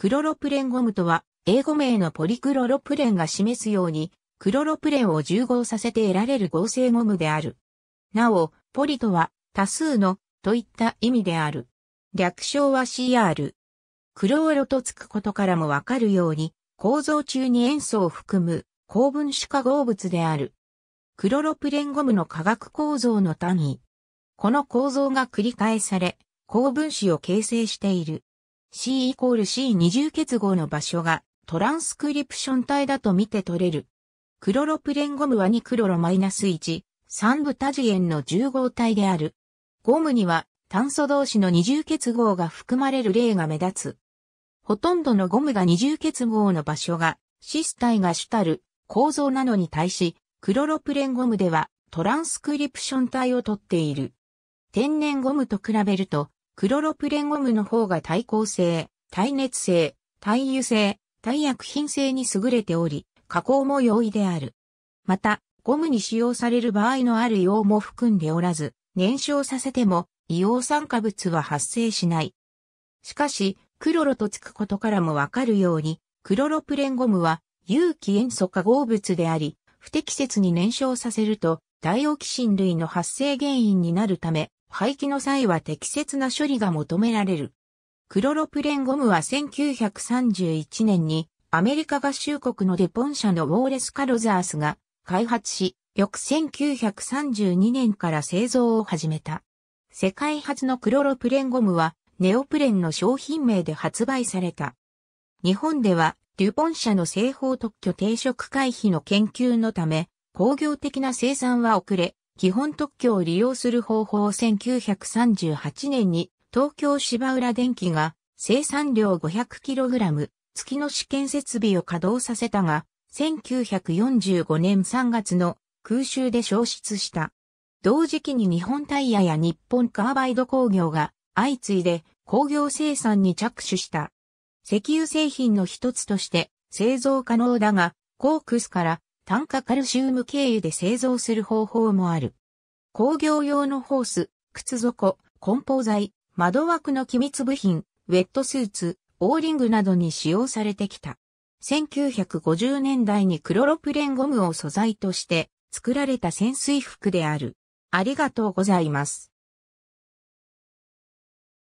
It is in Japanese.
クロロプレンゴムとは、英語名のポリクロロプレンが示すように、クロロプレンを重合させて得られる合成ゴムである。なお、ポリとは、多数の、といった意味である。略称は CR。クローロとつくことからもわかるように、構造中に塩素を含む、高分子化合物である。クロロプレンゴムの化学構造の単位。この構造が繰り返され、高分子を形成している。C イコール C 二重結合の場所がトランスクリプション体だと見て取れる。クロロプレンゴムは2クロロマイナス1、3部タジエンの重合体である。ゴムには炭素同士の二重結合が含まれる例が目立つ。ほとんどのゴムが二重結合の場所がシス体が主たる構造なのに対し、クロロプレンゴムではトランスクリプション体をとっている。天然ゴムと比べるとクロロプレンゴムの方が耐光性、耐熱性、耐油性、耐薬品性に優れており、加工も容易である。また、ゴムに使用される場合のある硫黄も含んでおらず、燃焼させても硫黄酸化物は発生しない。しかし、クロロとつくことからもわかるように、クロロプレンゴムは有機塩素化合物であり、不適切に燃焼させると、ダイオキシン類の発生原因になるため、廃棄の際は適切な処理が求められる。クロロプレンゴムは1931年にアメリカ合衆国のデポン社のウォーレス・カロザースが開発し、翌1932年から製造を始めた。世界初のクロロプレンゴムはネオプレンの商品名で発売された。日本ではデュポン社の製法特許定食回避の研究のため、工業的な生産は遅れ、基本特許を利用する方法を1938年に東京芝浦電機が生産量 500kg 月の試験設備を稼働させたが、1945年3月の空襲で消失した。同時期に日本タイヤや日本カーバイド工業が相次いで工業生産に着手した。石油製品の一つとして製造可能だが、コークスから炭化カルシウム経由で製造する方法もある。工業用のホース、靴底、梱包材、窓枠の機密部品、ウェットスーツ、オーリングなどに使用されてきた。1950年代にクロロプレンゴムを素材として作られた潜水服である。ありがとうございます。